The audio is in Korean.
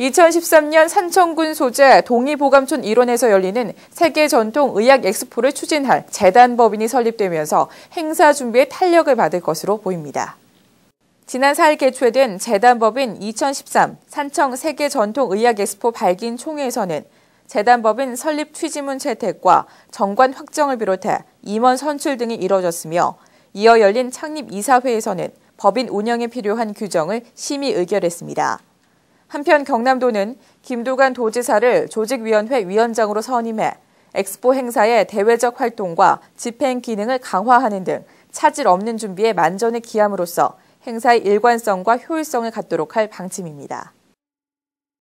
2013년 산청군 소재 동의보감촌 일원에서 열리는 세계 전통 의학 엑스포를 추진할 재단법인이 설립되면서 행사 준비에 탄력을 받을 것으로 보입니다. 지난 4일 개최된 재단법인 2013 산청 세계 전통 의학 엑스포 발긴 총회에서는 재단법인 설립 취지문 채택과 정관 확정을 비롯해 임원 선출 등이 이뤄졌으며 이어 열린 창립 이사회에서는 법인 운영에 필요한 규정을 심의 의결했습니다. 한편 경남도는 김도관 도지사를 조직위원회 위원장으로 선임해 엑스포 행사의 대외적 활동과 집행 기능을 강화하는 등 차질 없는 준비에 만전을 기함으로써 행사의 일관성과 효율성을 갖도록 할 방침입니다.